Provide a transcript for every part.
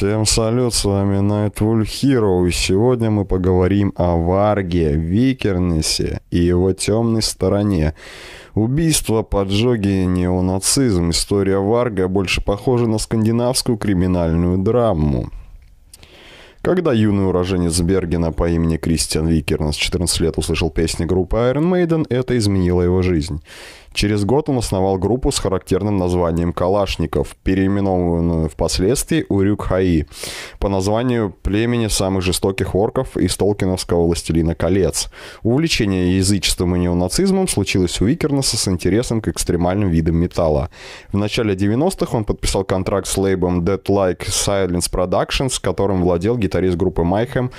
Всем салют, с вами Nightwolf Hero, и сегодня мы поговорим о Варге, Викернесе и его темной стороне. Убийство, поджоги, неонацизм. История Варга больше похожа на скандинавскую криминальную драму. Когда юный уроженец Бергена по имени Кристиан Викерн 14 лет услышал песни группы Iron Maiden, это изменило его жизнь. Через год он основал группу с характерным названием «Калашников», переименованную впоследствии Урюк-Хаи, по названию племени самых жестоких орков из толкиновского «Властелина колец». Увлечение язычеством и неонацизмом случилось у Викернеса с интересом к экстремальным видам металла. В начале 90-х он подписал контракт с лейбом Dead Like Silence Productions, которым владел гитарист гитарист группы Майхем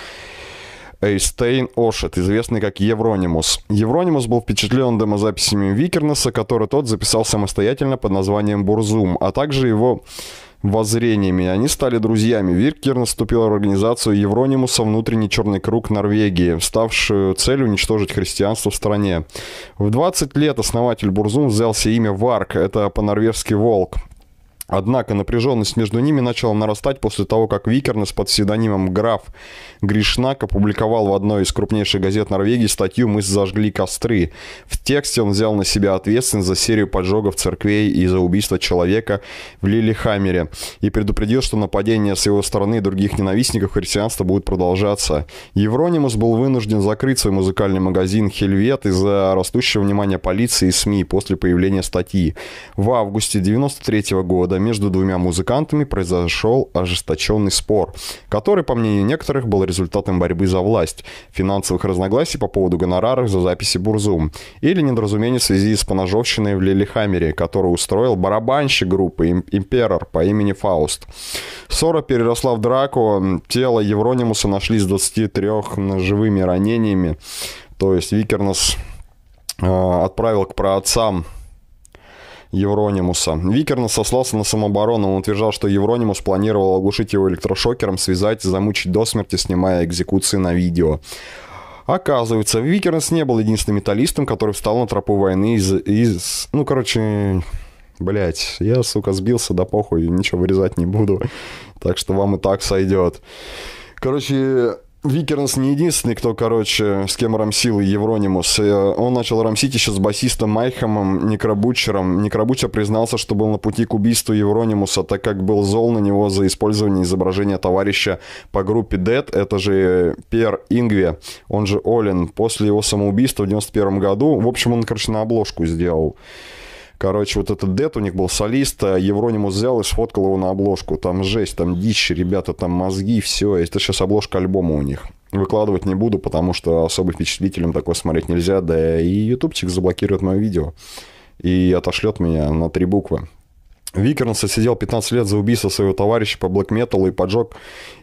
Эйстейн Ошет, известный как Евронимус. Евронимус был впечатлен демозаписями Викернеса, которые тот записал самостоятельно под названием «Бурзум», а также его воззрениями. Они стали друзьями. Виркер вступил в организацию Евронимуса «Внутренний черный круг Норвегии», ставшую целью уничтожить христианство в стране. В 20 лет основатель Бурзум взялся имя Варк, это по-норвежски «волк». Однако напряженность между ними начала нарастать после того, как Викернес под псевдонимом «Граф» Гришнак опубликовал в одной из крупнейших газет Норвегии статью «Мы зажгли костры». В тексте он взял на себя ответственность за серию поджогов церквей и за убийство человека в Лилихаммере и предупредил, что нападения с его стороны и других ненавистников христианства будут продолжаться. Евронимус был вынужден закрыть свой музыкальный магазин «Хельвет» из-за растущего внимания полиции и СМИ после появления статьи. В августе 1993 года между двумя музыкантами произошел ожесточенный спор, который, по мнению некоторых, был результатом борьбы за власть, финансовых разногласий по поводу гонораров за записи Бурзум или недоразумений в связи с поножовщиной в Лилихамере, которую устроил барабанщик группы им Имперор по имени Фауст. Ссора переросла в драку, тело Евронимуса нашли с 23 ножевыми ранениями, то есть Викернос э, отправил к проотцам. Евронимуса. Викерна сослался на самооборону. Он утверждал, что Евронимус планировал оглушить его электрошокером, связать и замучить до смерти, снимая экзекуции на видео. Оказывается, Викернс не был единственным металлистом, который встал на тропу войны из... из ну, короче... Блять, я, сука, сбился, да похуй, ничего вырезать не буду. Так что вам и так сойдет. Короче, Викернс не единственный, кто, короче, с кем рамсил и Евронимус. Э, он начал рамсить еще с басистом Майхамом Некробучером. Некробучер признался, что был на пути к убийству Евронимуса, так как был зол на него за использование изображения товарища по группе Dead. Это же э, Пер Ингве, он же Олин. После его самоубийства в 91 году, в общем, он, короче, на обложку сделал. Короче, вот этот дед у них был солист, а Евронимус взял и сфоткал его на обложку. Там жесть, там дичь, ребята, там мозги, все. Это сейчас обложка альбома у них. Выкладывать не буду, потому что особо впечатлителем такое смотреть нельзя. Да и ютубчик заблокирует мое видео и отошлет меня на три буквы. Викернс сидел 15 лет за убийство своего товарища по блэк-металу и поджог,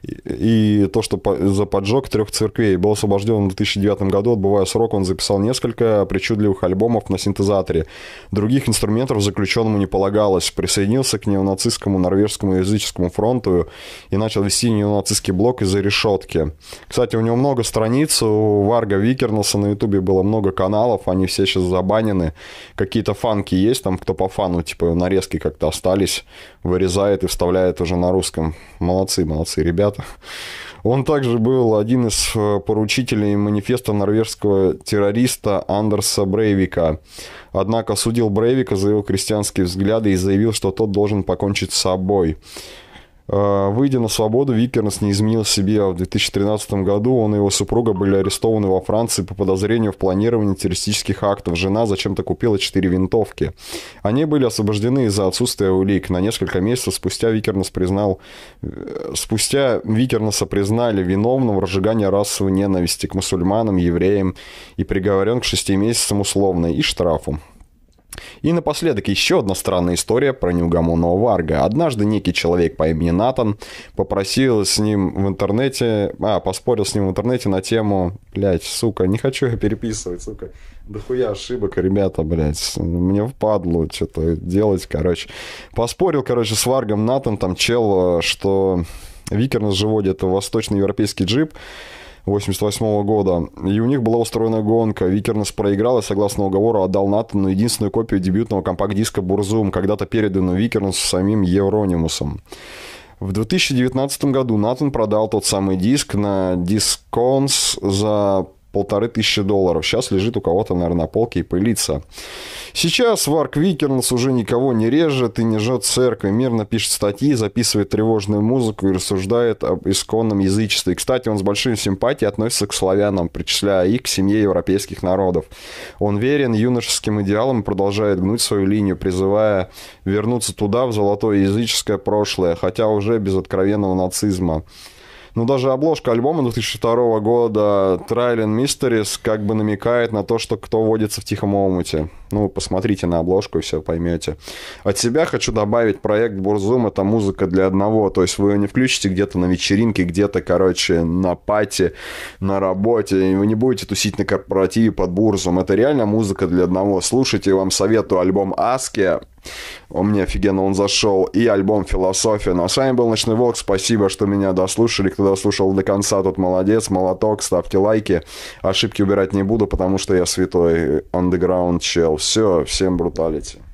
и, и то, что по, за поджог трех церквей. Был освобожден в 2009 году, отбывая срок, он записал несколько причудливых альбомов на синтезаторе. Других инструментов заключенному не полагалось. Присоединился к неонацистскому норвежскому языческому фронту и начал вести неонацистский блок из-за решетки. Кстати, у него много страниц, у Варга Викернса на ютубе было много каналов, они все сейчас забанены. Какие-то фанки есть, там кто по фану, типа нарезки как-то остались, вырезает и вставляет уже на русском. Молодцы, молодцы ребята. Он также был один из э, поручителей манифеста норвежского террориста Андерса Брейвика. Однако судил Брейвика за его крестьянские взгляды и заявил, что тот должен покончить с собой. Э, выйдя на свободу, Викернс не изменил себе, в 2013 году он и его супруга были арестованы во Франции по подозрению в планировании террористических актов. Жена зачем-то купила 4 винтовки. Они были освобождены из-за отсутствия улик. На несколько месяцев спустя Викернес признал... Э, спустя Викернеса признали виновным в разжигании расовой ненависти к мусульманам, евреям и приговорен к 6 месяцам условной и штрафу. И напоследок еще одна странная история про неугомонного Варга. Однажды некий человек по имени Натан попросил с ним в интернете, а, поспорил с ним в интернете на тему, блядь, сука, не хочу я переписывать, сука, дохуя ошибок, ребята, блядь, мне впадло что-то делать, короче. Поспорил, короче, с Варгом Натан, там чел, что Викернес это восточноевропейский джип, 88 -го года. И у них была устроена гонка. Викернес проиграл и, согласно уговору, отдал Натану единственную копию дебютного компакт-диска «Бурзум», когда-то переданную Викернесу самим Евронимусом. В 2019 году Натан продал тот самый диск на дисконс за полторы тысячи долларов. Сейчас лежит у кого-то, наверное, на полке и пылится. Сейчас Варк Викернс уже никого не режет и не жжет церкви. Мирно пишет статьи, записывает тревожную музыку и рассуждает об исконном язычестве. И, кстати, он с большой симпатией относится к славянам, причисляя их к семье европейских народов. Он верен юношеским идеалам и продолжает гнуть свою линию, призывая вернуться туда, в золотое языческое прошлое, хотя уже без откровенного нацизма. Но ну, даже обложка альбома 2002 года Trial and Mysteries как бы намекает на то, что кто водится в Тихом Омуте. Ну, посмотрите на обложку и все поймете. От себя хочу добавить проект Бурзум. Это музыка для одного. То есть вы ее не включите где-то на вечеринке, где-то, короче, на пати, на работе. И вы не будете тусить на корпоративе под Бурзум. Это реально музыка для одного. Слушайте, вам советую альбом Аски он мне офигенно он зашел. И альбом «Философия». Ну а с вами был Ночной Волк. Спасибо, что меня дослушали. Кто дослушал до конца, тот молодец. Молоток, ставьте лайки. Ошибки убирать не буду, потому что я святой э, underground чел. Все, всем бруталити.